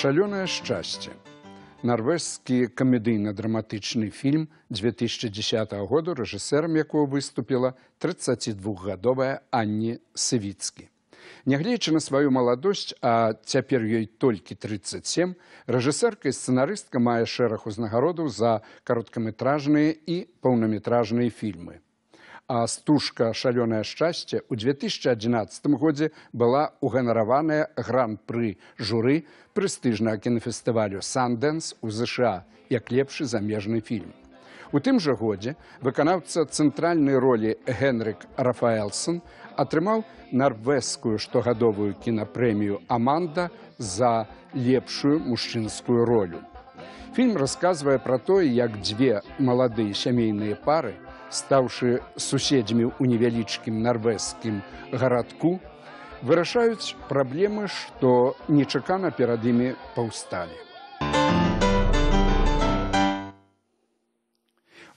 шалёнае шчасце нарвежскі камедыйна драматычны фільм 2010 году рэжысэрам якую выступіла 32гадовая анні сывіцкі нягледзячы на сваю маладосць а цяпер ёй толькі 37 рэжысэрка і сцэнарыстка мае шэраг узнагародаў за кароткаметражныя і паўнаметражныя фільмы А стужка шалёнае шчасце ў 2011 годзе была ўганараваная гран-пры журы прэстыжнага кінафестывалю Санэнс у ЗША як лепшы замежны фільм. У тым жа годзе выканаўца цэнтральнай ролі Генрык Рафаэлсон атрымаў нарвэскую штогадовую кінапрэмію Аманда за лепшую мужчынскую ролю. Фільм расказвае пра тое, як дзве маладыя сямейныя пары стаўшы суседзямі ў невялічкім нарвежскім гарадку, вырашаюць праблемы, што нечакана перад імі паўсталі.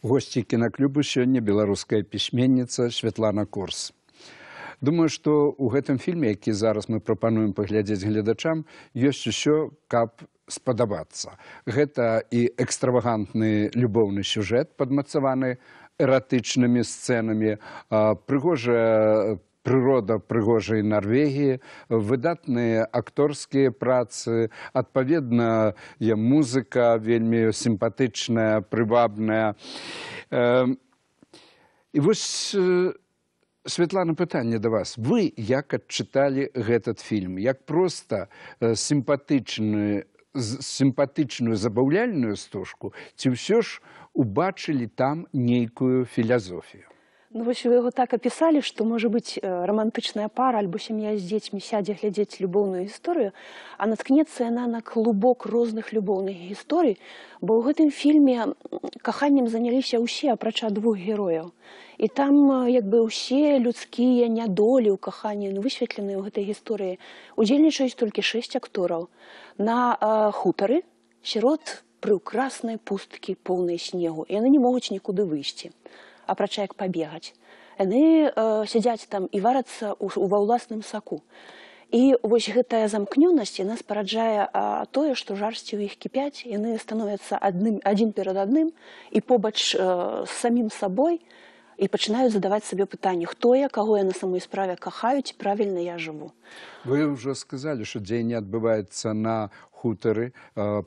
Госці кінаклюбу сёння беларуская пісьменніца Святлана Корс. Думаю, што ў гэтым фільме, які зараз мы прапануем паглядзець гледачам, ёсць усё, каб спадабацца. Гэта і экстравагантны любоўны сюжэт, падмацаваны эратычнымі сцэнамі прыгожая прырода прыгожай нарвегіі выдатныя акторскія працы адпаведна я музыка вельмі сімпатычная прывабная і вось Светлана пытанне да вас вы як адчыталі гэтат фільм як проста сімпатычную сімпатычную забаўляльную стужку ці ўсё ж убачылі там нейкую філазофію Ну, вось вы яго так апісалі, што можа быць э, рамантычная пара альбо сям'я з дзецьмі сядзе глядзець любоўную гісторыю, а наткнецца яна на клубок розных любоўных гісторый, бо ў гэтым фільме каханнем заняліся ўсе апрача двух герояў. І там э, як бы ўсе людскія нядолі ў каханні ну, высветленыя ў гэтай гісторыі удзельнічаюць толькі шэсць актораў на а, э, хутары сярод прыукраснай пусткі поўнай снегу, і яны не могуць нікуды выйсці апрача як пабегаць. Яны э, сядзяць там і варацца ва ўласным саку. І вось гэтая замкнёнасць яна спараджае тое, што жарсці ў іх кіпяць, яны становяцца адным, адзін перад адным і побач э, самім сабой, і пачынаю задаваць сабе пытанне хто я каго я на самой справе кахаю ці правільна я жыву вы ўжо сказалі што дзеянне адбываецца на хутары э,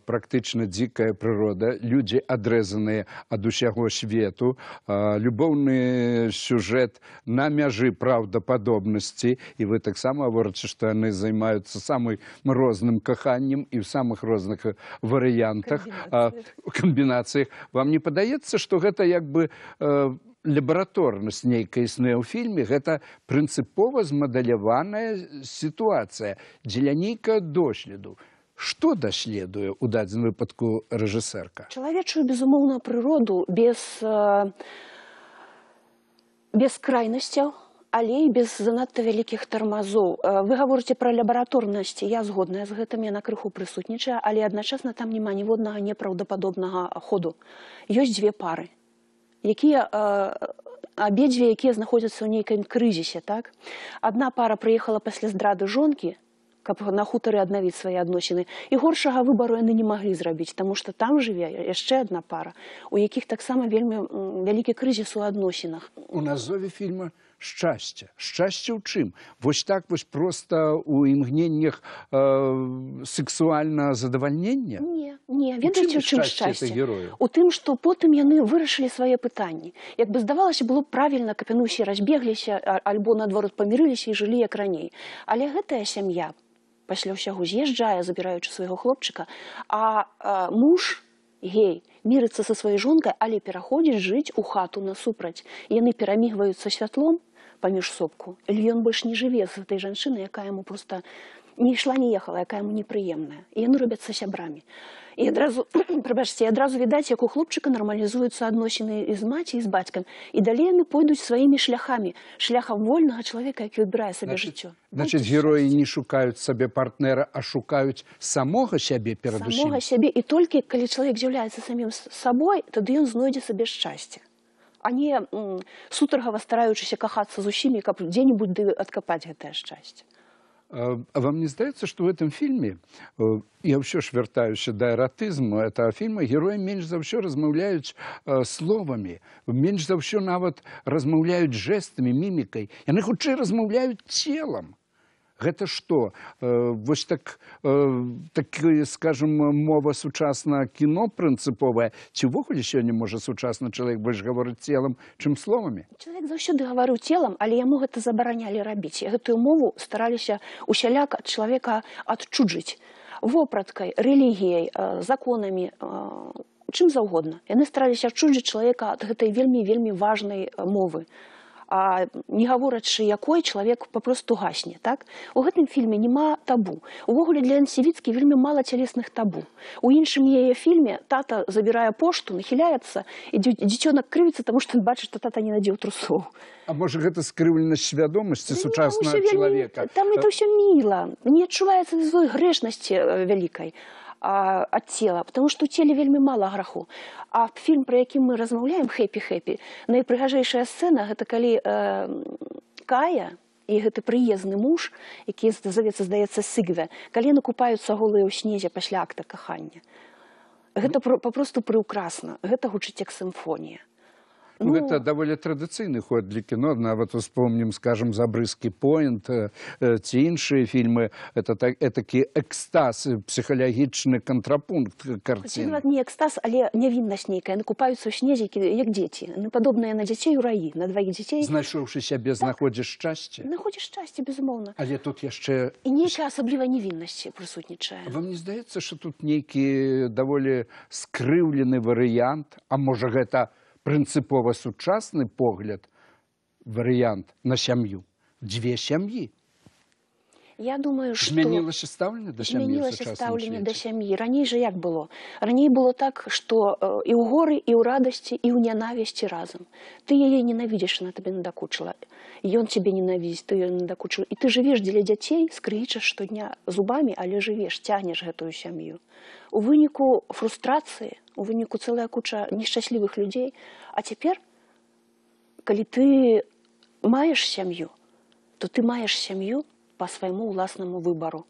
практычна дзікая прырода людзі адрэзаныя ад усяго свету э, любоўны сюжэт на мяжы праўдападобнасці і вы таксама говорыце што яны займаюцца самым розным каханнем і ў самых розных э, варыянтах камбінацыях вам не падаецца што гэта як бы лабараторнасць нейка існуе ў фільме гэта прынцыпова змадаляваная сітуацыя дзеля нейкага дошляду што даследуе ў дадзены выпадку рэжысэрка чалавечую безумоўную прыроду без э, без крайнасцяў але і без занадта вялікіх тармазоў э, вы гаворыце пра лабараторнасці я згодная з гэтым яна крыху прысутнічае але адначасна там няма ніводнага непраўдападобнага ходу ёсць дзве пары якія абедзве якія знаходзяцца ў нейкім крызісе так адна пара прыехала пасля здрады жонкі каб на хутары аднавіць свае адносіны і горшага выбару яны не маглі зрабіць таму што там жыве яшчэ адна пара у якіх таксама вельмі вялікі крызіс у адносінах у нас зове фільма шчасця шчасце ў чым вось так вось проста ў імгненнях э, сексуальнага задавальнення у тым што потым яны вырашылі свае пытанні як бы здавалася было правільна каб яны ўсе разбегліся альбо наадварот памірыліся і жылі як раней але гэтая сям'я пасля ўсяго з'язджае забіраючы свайго хлопчыка а, а муж гей мірыцца са сваёй жонкай але пераходзіць жыць у хату насупраць яны перамігваюцца святлом паміж сопку или ён больш не жыве з этой жанчыны якая ему просто не ішла не ехала якая ему непрыемная і яны робяцца сябрамі і адразу прабачце адразу відаць як у хлопчыка нармалізуюцца адносіны з маці і з бацькам і далей яны пойдуць сваімі шляхами шляхам вольнага чалавека які выбірае сабе жыццё значитчыць героі не шукаюць сабе партнера а шукаюць самога сябе перад сябе і толькі калі чалавек з'яўляецца самім сабой тады ён знойдзе сабе шчасце а не сутаргава стараючыся кахацца з усімі, каб дзе-небудзь ды адкапаць гэтае шчасце. А вам не здаецца, што ў гэтым фільме э, я ўсё ж вяртаюся да эратызму этого фільма героя менш за ўсё размаўляюць э, словамі, менш за ўсё нават размаўляюць жэстамі мімікай, яны хутчэй размаўляюць целам гэта што э, вось так э, такі э, скажам мова сучаснае кіно прынцыповае ці ўвогуле сёння можа сучасны чалавек больш гаварыць целам чым словамі чалавек заўсёды гаварыў целам але яму гэта забаранялі рабіць гэтую мову стараліся усяляк ад чалавека адчужыць вопраткай рэлігіяй э, законамі э, чым заўгодна яны стараліся адчужыць чалавека ад гэтай вельмі вельмі важнай э, мовы а не гаворачы якой чалавек папросту гасне так у гэтым фільме няма табу увогуле для нсівіцкі вельмі мала цялесных табу у іншым яе фільме тата забірае пошту нахіляецца і дзіцёнак крывіцца таму што бачыць што тата не надзеў трусоў а можа гэта скрыўленасць свядомасці ну, сучаснага чалавека там это ўсё міла не адчуваецца злой грэшнасці вялікай ад цела, потому што ў целе вельмі мала граху. А фільм, пра які мы размаўляем хэппі-хэппі, найпрыгажэйшая сцэна гэта калі э, кая і гэты прыезны муж, які завецца здаецца сыгве, калі накупаюцца голыя ў снезе пасля акта кахання. Гэта папросту прыўкрасна, гэта гучыць як сімфонія. Ну, ну, это довольно традиционный ход для кино. Ну, вот вспомним, скажем, «Забрызки поинт», э, э, те иншие фильмы. Это так, этакий экстаз, э, психологичный контрапункт картины. Это не экстаз, а невинность некая. Они купаются в снеге, как дети. Они ну, подобные на детей у раи, на двоих детей. Знайшовши себе, так, знаходишь счастье? Находишь счастье, безумовно. А я тут еще... И некая особливая невинность присутничает. Вам не кажется, что тут некий довольно скривленный вариант, а может это прынцыпова сучасны погляд варыянт на сям'ю дзве сям'і Я думаю, що... Змінилося ставлення до сім'ї? Змінилося ставлення до сім'ї. Раніше як було? Раніше було так, що і э, у гори, і у радості, і у ненависті разом. Ти її ненавидиш, вона тобі не докучила. І він тебе ненавидить, ти її не докучила. І ти живеш для дітей, скричиш щодня зубами, але живеш, тягнеш гетую сім'ю. У виніку фрустрації, у виніку ціла куча нещасливих людей. А тепер, коли ти маєш сім'ю, то ти маєш сім'ю, по своему уласному выбору.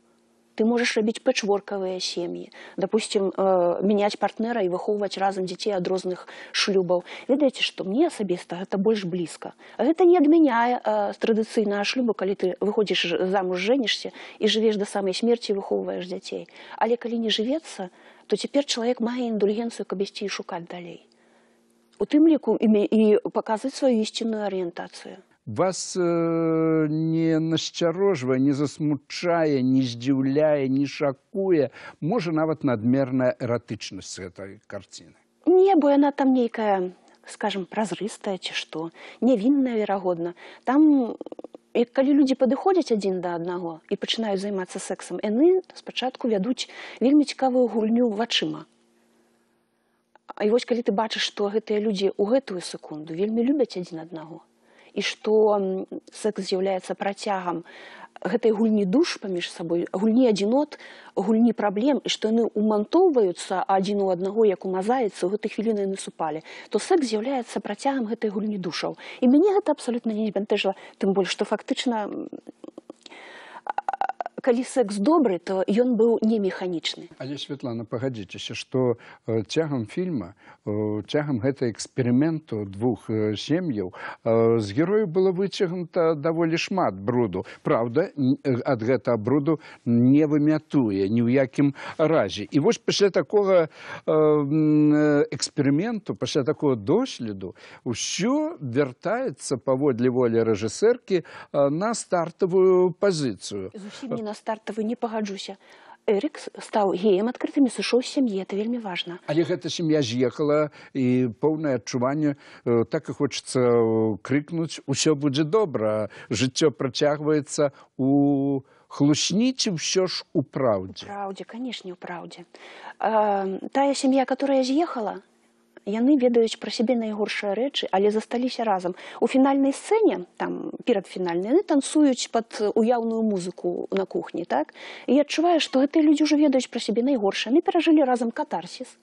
Ты можешь робить пэчворковые семьи, допустим, э, менять партнера и выховывать разом детей от разных шлюбов. Видите, что мне особисто это больше близко. Это не отменяя э, традиционного шлюба, когда ты выходишь замуж, женишься и живешь до самой смерти и выховываешь детей. Але когда не живется, то теперь человек имеет индульгенцию, как вести и шукать далее. У тем лику и показывать свою истинную ориентацию вас э, не насчарожвае не засмучае не здзіўляе не шакуе можа нават надмерная эратычнасць гэтай карціны небо яна там нейкая скажем празрыстая ці што невінная верагодна там І калі людзі падыходзяць адзін да аднаго і пачынаюць займацца сексам яны спачатку вядуць вельмі цікавую гульню вачыма а і вось калі ты бачыш што гэтыя людзі ў гэтую секунду вельмі любяць адзін аднаго і што секс з'яўляецца працягам гэтай гульні душ паміж сабой гульні адзінот гульні праблем і што яны ўмантоўваюцца адзін у аднаго як у мазаецца у гэтай хвіліны яны супалі то секс з'яўляецца працягам гэтай гульні душаў і мяне гэта абсалютна не збянтэжыла тым больш што фактычна у калі секс добры то ён быў не механічны але святлана пагадзіцеся што цягам э, фільма цягам э, гэта эксперыменту двух э, сем'яў з герою было выцягнута даволі шмат бруду праўда ад гэтага бруду не вымятуе ні ў якім разе і вось пасля такога эксперыменту пасля такого доследу ўсё вяртаецца паводле волі рэжысэркі на стартавую пазіцыю зусім не на стартавы не пагаджуся эрик стаў геем адкрытымі сышоў сям'і это вельмі важна але гэта сям'я з'ехала і поўнае адчуванне э, так і хочацца э, крыкнуць усё будзе добра жыццё працягваецца у хлусніце ўсё ж у праўдзе праўдзе канешне ў праўдзе тая сям'я которая з'ехала яны ведаюць пра сябе найгоршыя рэчы але засталіся разам у фінальнай сцэне там перад фінальнай танцуюць пад уяўную музыку на кухні так і адчуваю што гэтыя людзі ўжо ведаюць пра сябе найгоршыя яны перажылі разам катарсіс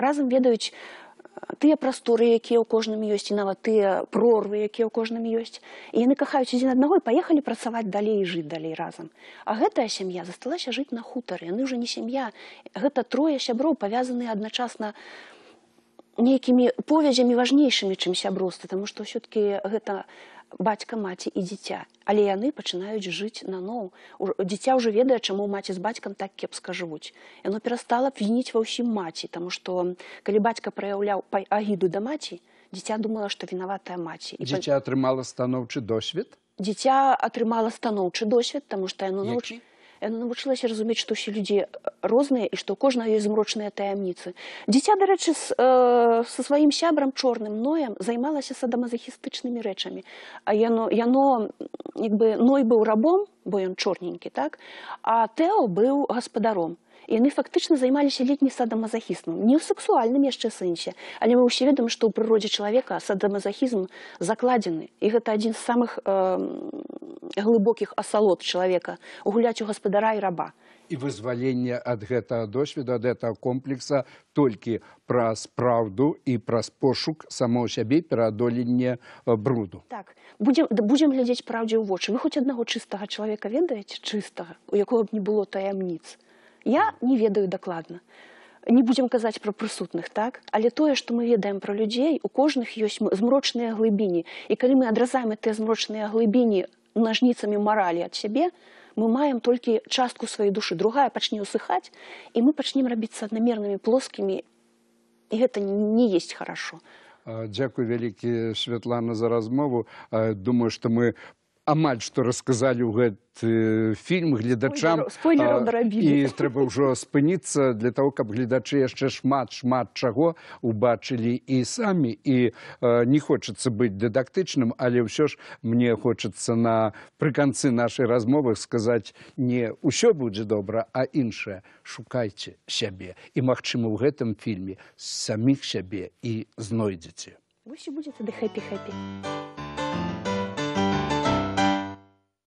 разам ведаюць тыя прасторы якія ў кожным ёсць і нават тыя прорвы якія ў кожным ёсць і яны кахаюць адзін аднаго і паехалі працаваць далей жыць далей разам а гэтая сям'я засталася жыць на хутары яны ўжо не сям'я гэта трое сяброў павязаны адначасна на нейкімі повязямі важнейшымі чым сяброўства таму што ўсё таки гэта бацька маці і дзіця але яны пачынаюць жыць наноў дзіця ўжо ведае чаму маці з бацькам так кепска жывуць яно перастала вініць ва ўсім маці таму што калі бацька праяўляў па агіду да маці дзіця думала што вінаватая маці дзіця атрымала станоўчы досвед дзіця атрымала станоўчы досвед таму што яно научыць Яна э, навучылася разумець, што ўсе людзі э, розныя і што кожная ёсць змрочныя таямніцы. Дзіця, дарэчы, э, са сваім сябрам чорным ноем займалася садамазахістычнымі рэчамі. А яно, яно як бы ной быў рабом, бо ён чорненькі так, а Тэо быў гаспадаром яны фактычна займаліся летні садамазахізмам не ў сексуальным яшчэ сэнсе але мы ўсе ведам што ў прыродзе чалавека садамазахізм закладзены і гэта адзін з самых э, глыбокіх асалот чалавека гуляць у гаспадара і раба і вызваленне ад гэтага досведу ад гэтага комплекса толькі праз праўду і праз пошук самого сябе пераадоленне бруду так будзем, да будзем глядзець праўдзе ў вочы вы хоць аднаго чыстага чалавека ведаеце чыстага у якога б не было таямніц Я не ведаю дакладна. Не будзем казаць пра прысутных так, але тое, што мы ведаем пра людзей, у кожных ёсць змрочныя глыбіні. І калі мы адразаем тыя змрочныя глыбіні нажніцамі маралі ад сябе, мы маем толькі частку сваёй душы, другая пачне ўсыхаць і мы пачнем рабіцца аднамернымі плоскімі і гэта не есть хорошо. Дзякуй вялікі святлана за размову, думаю, што мы амаль што расказалі ў гэты фільм гледачам і трэба ўжо спыніцца для того каб гледачы яшчэ шмат шмат чаго убачылі і самі і э, не хочацца быць дыдактычным але ўсё ж мне хочацца напрыканцы нашай размовы сказаць не ўсё будзе добра а іншае шукайце сябе і магчыма ў гэтым фільме саміх сябе і знойдзеце вось і будзе тады хэппі хэппі